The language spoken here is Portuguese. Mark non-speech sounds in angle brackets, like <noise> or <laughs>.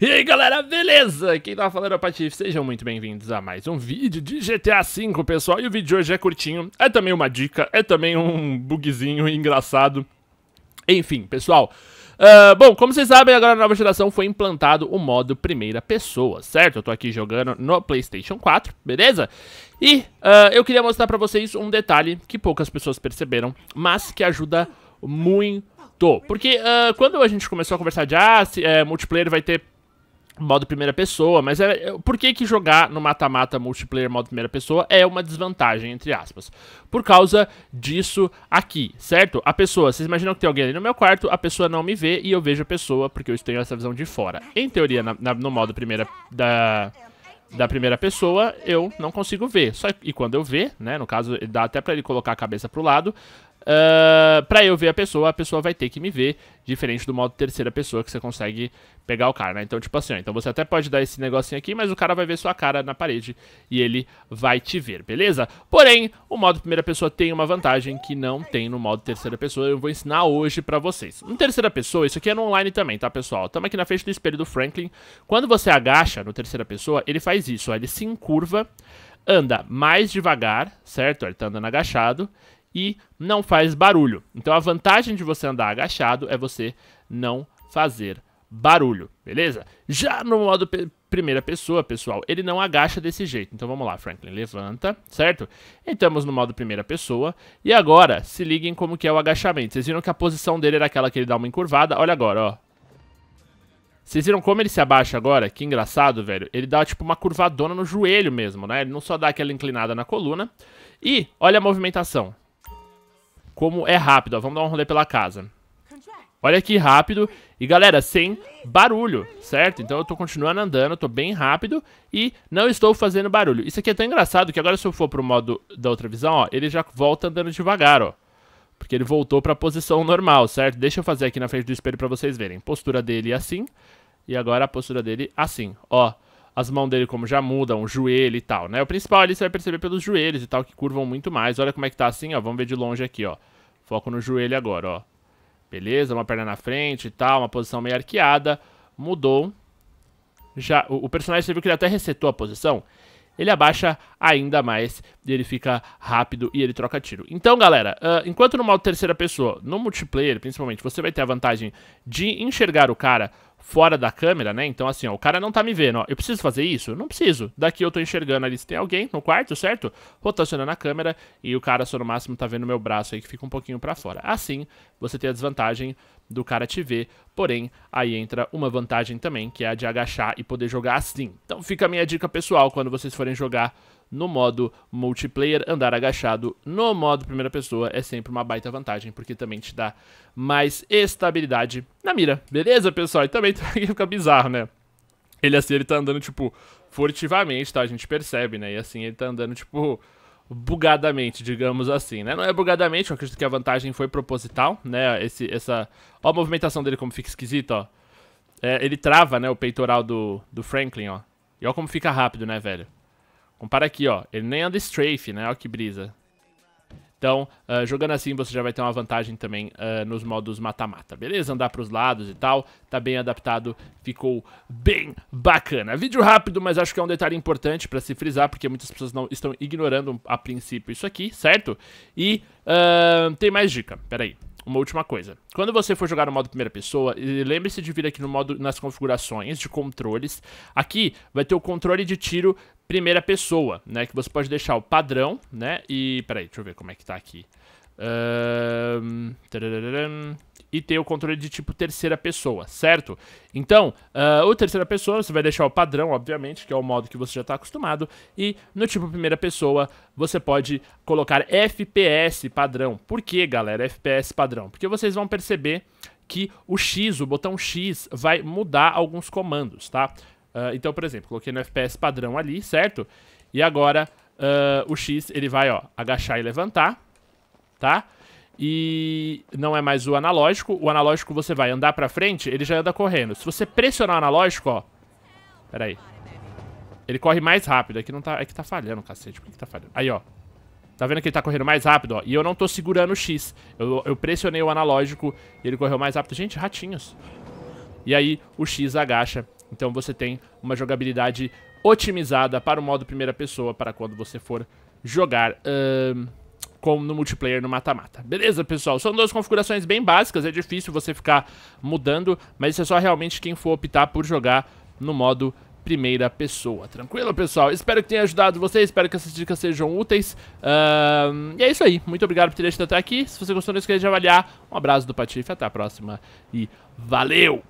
E aí galera, beleza? Quem tá falando é o Patife, sejam muito bem-vindos a mais um vídeo de GTA V, pessoal. E o vídeo de hoje é curtinho, é também uma dica, é também um bugzinho engraçado. Enfim, pessoal, Uh, bom, como vocês sabem, agora na nova geração foi implantado o modo primeira pessoa, certo? Eu tô aqui jogando no PlayStation 4, beleza? E uh, eu queria mostrar pra vocês um detalhe que poucas pessoas perceberam, mas que ajuda muito. Porque uh, quando a gente começou a conversar de, ah, se, é, multiplayer vai ter modo primeira pessoa, mas é, é, por que, que jogar no mata-mata multiplayer modo primeira pessoa é uma desvantagem, entre aspas? Por causa disso aqui, certo? A pessoa, vocês imaginam que tem alguém ali no meu quarto, a pessoa não me vê e eu vejo a pessoa porque eu tenho essa visão de fora. Em teoria, na, na, no modo primeira da, da primeira pessoa, eu não consigo ver. Só, e quando eu ver, né, no caso, dá até pra ele colocar a cabeça pro lado, Uh, pra eu ver a pessoa, a pessoa vai ter que me ver, diferente do modo terceira pessoa que você consegue pegar o cara, né? Então, tipo assim, ó, então você até pode dar esse negocinho aqui, mas o cara vai ver sua cara na parede e ele vai te ver, beleza? Porém, o modo primeira pessoa tem uma vantagem que não tem no modo terceira pessoa, eu vou ensinar hoje pra vocês. No terceira pessoa, isso aqui é no online também, tá, pessoal? Tamo aqui na frente do espelho do Franklin. Quando você agacha no terceira pessoa, ele faz isso, ó, ele se encurva, anda mais devagar, certo? Ele tá andando agachado e não faz barulho. Então a vantagem de você andar agachado é você não fazer barulho, beleza? Já no modo pe primeira pessoa, pessoal, ele não agacha desse jeito. Então vamos lá, Franklin, levanta, certo? Entramos no modo primeira pessoa e agora se liguem como que é o agachamento. Vocês viram que a posição dele era aquela que ele dá uma encurvada. Olha agora, ó. Vocês viram como ele se abaixa agora? Que engraçado, velho. Ele dá tipo uma curvadona no joelho mesmo, né? Ele não só dá aquela inclinada na coluna. E olha a movimentação como é rápido. Ó, vamos dar um rolê pela casa. Olha que rápido. E, galera, sem barulho, certo? Então eu tô continuando andando, tô bem rápido e não estou fazendo barulho. Isso aqui é tão engraçado que agora se eu for pro modo da outra visão, ó, ele já volta andando devagar, ó. Porque ele voltou pra posição normal, certo? Deixa eu fazer aqui na frente do espelho pra vocês verem. Postura dele assim e agora a postura dele assim, ó as mãos dele como já mudam, o joelho e tal, né? O principal ali você vai perceber pelos joelhos e tal, que curvam muito mais. Olha como é que tá assim, ó. Vamos ver de longe aqui, ó. Foco no joelho agora, ó. Beleza, uma perna na frente e tal, uma posição meio arqueada. Mudou. Já, o, o personagem, você viu que ele até resetou a posição? ele abaixa ainda mais e ele fica rápido e ele troca tiro. Então, galera, uh, enquanto no modo terceira pessoa, no multiplayer, principalmente, você vai ter a vantagem de enxergar o cara fora da câmera, né? Então, assim, ó, o cara não tá me vendo, ó. Eu preciso fazer isso? Não preciso. Daqui eu tô enxergando ali se tem alguém no quarto, certo? Rotacionando a câmera e o cara só no máximo tá vendo meu braço aí que fica um pouquinho para fora. Assim, você tem a desvantagem do cara te ver, porém, aí entra uma vantagem também, que é a de agachar e poder jogar assim. Então, fica a minha dica pessoal quando vocês forem jogar no modo multiplayer, andar agachado no modo primeira pessoa é sempre uma baita vantagem, porque também te dá mais estabilidade na mira, beleza, pessoal? E também <laughs> fica bizarro, né? Ele assim, ele tá andando, tipo, furtivamente, tá? A gente percebe, né? E assim, ele tá andando, tipo, bugadamente, digamos assim, né? Não é bugadamente, eu acredito que a vantagem foi proposital, né? Esse, essa... Ó a movimentação dele como fica esquisita, ó. É, ele trava, né, o peitoral do, do Franklin, ó. E ó como fica rápido, né, velho? Compara aqui, ó. Ele nem anda strafe, né? Olha que brisa. Então, uh, jogando assim, você já vai ter uma vantagem também uh, nos modos mata-mata, beleza? Andar pros lados e tal, tá bem adaptado, ficou bem bacana. Vídeo rápido, mas acho que é um detalhe importante pra se frisar, porque muitas pessoas não estão ignorando a princípio isso aqui, certo? E uh, tem mais dica, peraí. Uma última coisa. Quando você for jogar no modo primeira pessoa, lembre-se de vir aqui no modo nas configurações de controles. Aqui vai ter o controle de tiro primeira pessoa, né? Que você pode deixar o padrão, né? E. Peraí, deixa eu ver como é que tá aqui. Um, e ter o controle de tipo terceira pessoa, certo? Então, uh, o terceira pessoa você vai deixar o padrão, obviamente, que é o modo que você já está acostumado, e no tipo primeira pessoa você pode colocar FPS padrão. Por que, galera, FPS padrão? Porque vocês vão perceber que o X, o botão X, vai mudar alguns comandos, tá? Uh, então, por exemplo, coloquei no FPS padrão ali, certo? E agora uh, o X, ele vai, ó, agachar e levantar, tá? E não é mais o analógico. O analógico você vai andar pra frente, ele já anda correndo. Se você pressionar o analógico, ó... Pera aí. Ele corre mais rápido. Aqui é não tá... Aqui é tá falhando, cacete. Por que, tá falhando? Aí, ó. Tá vendo que ele tá correndo mais rápido, ó? E eu não tô segurando o X. Eu, eu pressionei o analógico e ele correu mais rápido. Gente, ratinhos. E aí o X agacha então você tem uma jogabilidade otimizada para o modo primeira pessoa para quando você for jogar uh, com, no multiplayer no mata-mata. Beleza, pessoal? São duas configurações bem básicas, é difícil você ficar mudando, mas isso é só realmente quem for optar por jogar no modo primeira pessoa. Tranquilo, pessoal? Espero que tenha ajudado vocês, espero que essas dicas sejam úteis. Uh, e é isso aí. Muito obrigado por ter assistido até aqui. Se você gostou, não esqueça de avaliar. Um abraço do Patife, até a próxima e valeu!